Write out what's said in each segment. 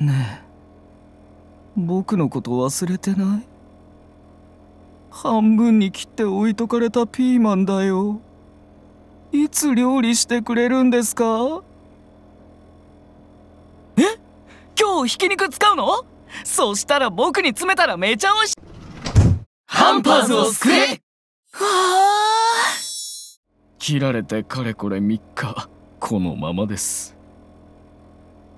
ねえ僕のこと忘れてない半分に切って置いとかれたピーマンだよいつ料理してくれるんですかえ今日ひき肉使うのそしたら僕に詰めたらめちゃおいしハンパーズを救えわあ切られてかれこれ3日このままです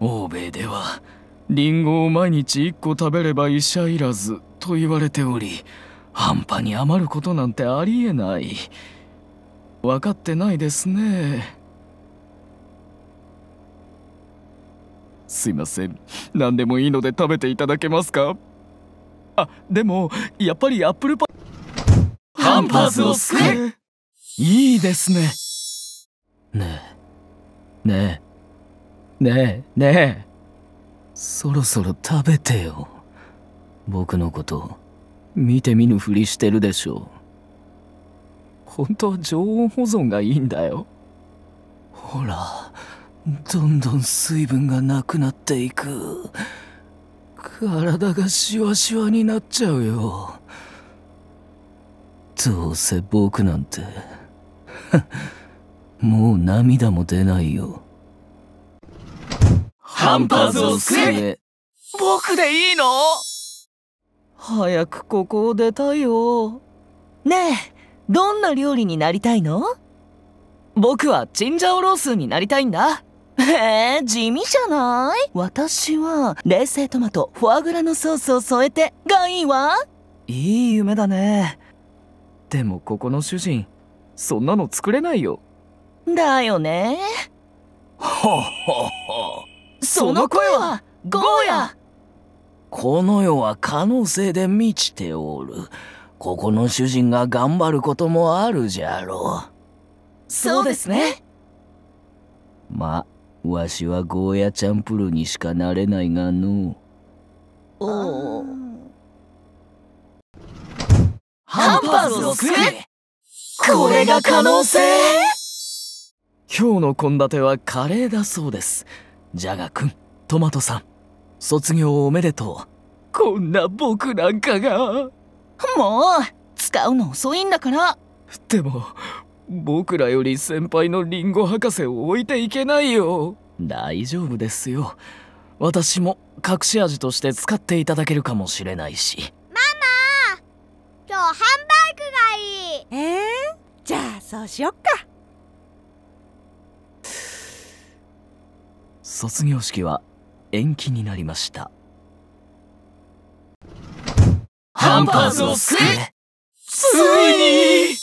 欧米ではリンゴを毎日1個食べれば医者いらずと言われており半端に余ることなんてありえない分かってないですねすいません何でもいいので食べていただけますかあでもやっぱりアップルパハンパーズを救えいいですねねえねえねえねえそろそろ食べてよ僕のこと見て見ぬふりしてるでしょう本当は常温保存がいいんだよほらどんどん水分がなくなっていく体がシワシワになっちゃうよどうせ僕なんて もう涙も出ないよンパーズを僕でいいの早くここを出たいよねえどんな料理になりたいの僕はチンジャオロースになりたいんだへえー、地味じゃない私は冷製トマトフォアグラのソースを添えてがいいわいい夢だねでもここの主人そんなの作れないよだよねはっはっはその声はゴーヤこの世は可能性で満ちておるここの主人が頑張ることもあるじゃろうそうですねまわしはゴーヤチャンプルにしかなれないがのおおハンパーズの食えこれが可能性今日の献立はカレーだそうですじゃがくん、トマトさん、卒業おめでとう。こんな僕なんかが。もう、使うの遅いんだから。でも、僕らより先輩のリンゴ博士を置いていけないよ。大丈夫ですよ。私も隠し味として使っていただけるかもしれないし。ママ今日ハンバーグがいいえー、じゃあそうしよっか。卒業式は延期になりましたハンパーズを救えついに